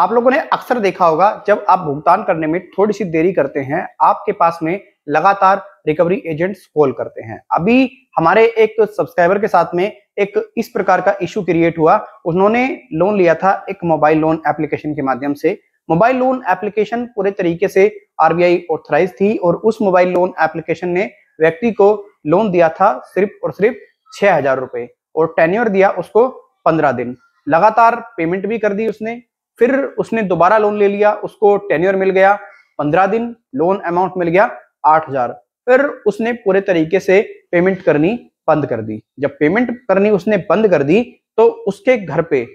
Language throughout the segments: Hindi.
आप लोगों ने अक्सर देखा होगा जब आप भुगतान करने में थोड़ी सी देरी करते हैं आपके पास में लगातार रिकवरी एजेंट्स कॉल करते हैं अभी हमारे एक सब्सक्राइबर के साथ में एक इस प्रकार का इश्यू क्रिएट हुआ उन्होंने लोन लिया था एक मोबाइल लोन एप्लीकेशन के माध्यम से मोबाइल लोन एप्लीकेशन पूरे तरीके से आरबीआई ऑथराइज थी और उस मोबाइल लोन एप्लीकेशन ने व्यक्ति को लोन दिया था सिर्फ और सिर्फ छह हजार रुपए और टेन्योर दिया उसको पंद्रह दिन लगातार पेमेंट भी कर दी उसने फिर उसने दोबारा लोन ले लिया उसको टेन्यूर मिल गया पंद्रह दिन लोन अमाउंट मिल गया आठ हजार फिर उसने पूरे तरीके से पेमेंट करनी बंद कर दी जब पेमेंट करनी उसने बंद कर दी तो उसके घर पे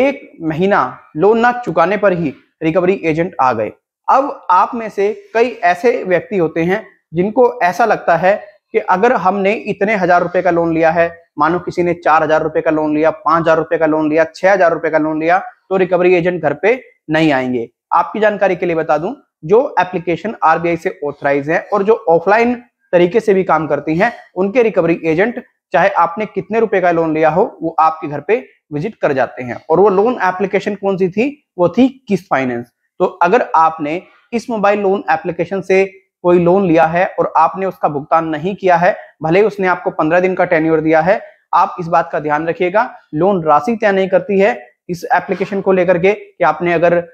एक महीना लोन ना चुकाने पर ही रिकवरी एजेंट आ गए अब आप में से कई ऐसे व्यक्ति होते हैं जिनको ऐसा लगता है कि अगर हमने इतने हजार रुपए का लोन लिया है मानो किसी ने चार हजार रुपए का लोन लिया पांच हजार रुपए का लोन लिया छह हजार रुपए का लोन लिया तो रिकवरी एजेंट घर पे नहीं आएंगे आपकी जानकारी के लिए बता दूं जो एप्लीकेशन आरबीआई से ऑथराइज है और जो ऑफलाइन तरीके से भी काम करती हैं उनके रिकवरी एजेंट चाहे आपने कितने रुपए का लोन लिया हो वो आपके घर पे विजिट कर जाते हैं और वो लोन एप्लीकेशन कौन सी थी वो थी किस फाइनेंस तो अगर आपने इस मोबाइल लोन एप्लीकेशन से कोई लोन लिया है और आपने उसका भुगतान नहीं किया है भले उसने आपको पंद्रह दिन का टेन्योर दिया है आप इस बात का ध्यान रखिएगा लोन राशि तय नहीं करती है इस एप्लीकेशन को लेकर के कि आपने अगर आ,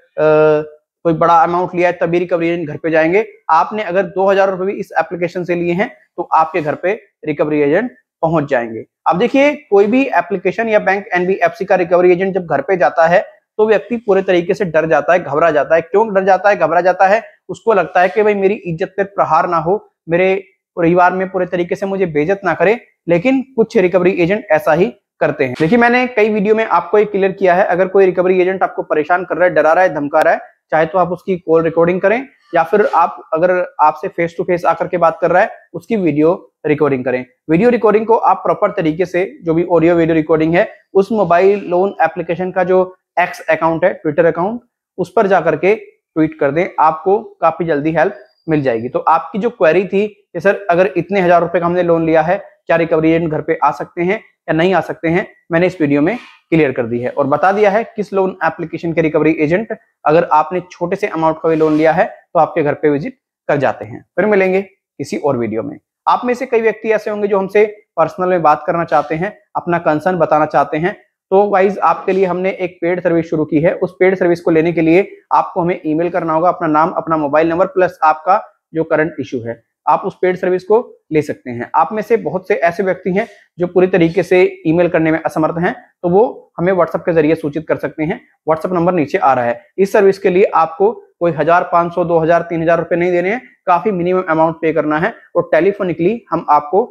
कोई बड़ा अमाउंट लिया है तभी रिकवरी एजेंट घर पे जाएंगे आपने अगर दो हजार रुपए भी इस एप्लीकेशन से लिए हैं तो आपके घर पे रिकवरी एजेंट पहुंच जाएंगे अब देखिए कोई भी एप्लीकेशन या बैंक एनबीएफसी का रिकवरी एजेंट जब घर पे जाता है तो व्यक्ति पूरे तरीके से डर जाता है घबरा जाता है क्यों डर जाता है घबरा जाता है उसको लगता है कि भाई मेरी इज्जत पर प्रहार ना हो मेरे परिवार में पूरे तरीके से मुझे बेजत ना करे लेकिन कुछ रिकवरी एजेंट ऐसा ही करते हैं देखिए मैंने कई वीडियो में आपको ये क्लियर किया है अगर कोई रिकवरी एजेंट आपको परेशान कर रहा है डरा रहा है धमका रहा है चाहे तो आप उसकी कॉल रिकॉर्डिंग करें या फिर आप अगर आपसे फेस टू फेस आकर के बात कर रहा है उसकी वीडियो रिकॉर्डिंग करें वीडियो रिकॉर्डिंग को आप प्रॉपर तरीके से जो भी ऑडियो वीडियो रिकॉर्डिंग है उस मोबाइल लोन एप्लीकेशन का जो एक्स अकाउंट है ट्विटर अकाउंट उस पर जाकर के ट्वीट कर दें आपको काफी जल्दी हेल्प मिल जाएगी तो आपकी जो क्वेरी थी कि सर अगर इतने हजार रुपए का हमने लोन लिया है क्या रिकवरी एजेंट घर पे आ सकते हैं या नहीं आ सकते हैं मैंने इस वीडियो में क्लियर कर दी है और बता दिया है किस लोन एप्लीकेशन के रिकवरी एजेंट अगर आपने छोटे से अमाउंट का भी लोन लिया है तो आपके घर पे विजिट कर जाते हैं फिर मिलेंगे किसी और वीडियो में आप में से कई व्यक्ति ऐसे होंगे जो हमसे पर्सनल में बात करना चाहते हैं अपना कंसर्न बताना चाहते हैं तो वाइज आपके लिए हमने एक पेड सर्विस शुरू की है उस पेड सर्विस को लेने के लिए आपको हमें ईमेल करना होगा अपना नाम अपना मोबाइल नंबर प्लस आपका जो करंट इशू है आप उस पेड सर्विस को ले सकते हैं आप में से बहुत से ऐसे व्यक्ति हैं जो पूरी तरीके से ईमेल करने में असमर्थ हैं तो वो हमें व्हाट्सएप के जरिए सूचित कर सकते हैं व्हाट्सएप नंबर नीचे आ रहा है इस सर्विस के लिए आपको कोई हजार पांच सौ दो हजार तीन हजार रुपए नहीं देने हैं काफी मिनिमम अमाउंट पे करना है और टेलीफोनिकली हम आपको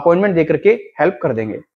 अपॉइंटमेंट दे करके हेल्प कर देंगे